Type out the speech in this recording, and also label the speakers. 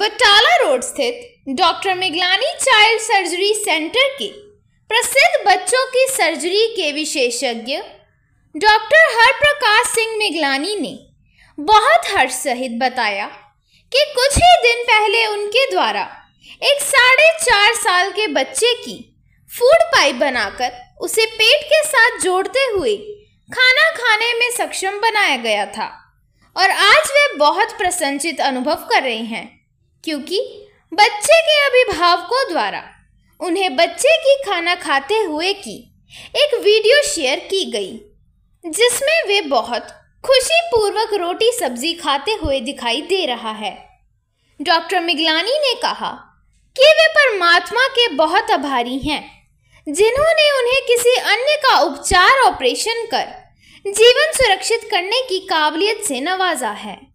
Speaker 1: Batala road स्थित doctor Miglani child surgery centre के प्रसिद्ध बच्चों की सर्जरी के विशेषज्ञ डॉक्टर हरप्रकाश सिंह मिगलानी ने बहुत हर्ष सहित बताया कि कुछ ही दिन पहले उनके द्वारा एक साढ़े चार साल के बच्चे की फूड पाइप बनाकर उसे पेट के साथ जोड़ते हुए खाना खाने में सक्षम बनाया गया था और आज वे बहुत प्रसन्नचित अनुभव कर रहे हैं क्योंकि बच्चे के अभिभावकों द्वारा उन्हें बच्चे की खाना खाते हुए की एक वीडियो शेयर की गई जिसमें वे बहुत खुशी पूर्वक रोटी सब्जी खाते हुए दिखाई दे रहा है डॉक्टर मिगलानी ने कहा कि वे परमात्मा के बहुत आभारी हैं जिन्होंने उन्हें किसी अन्य का उपचार ऑपरेशन कर जीवन सुरक्षित करने की काबिलियत से नवाजा है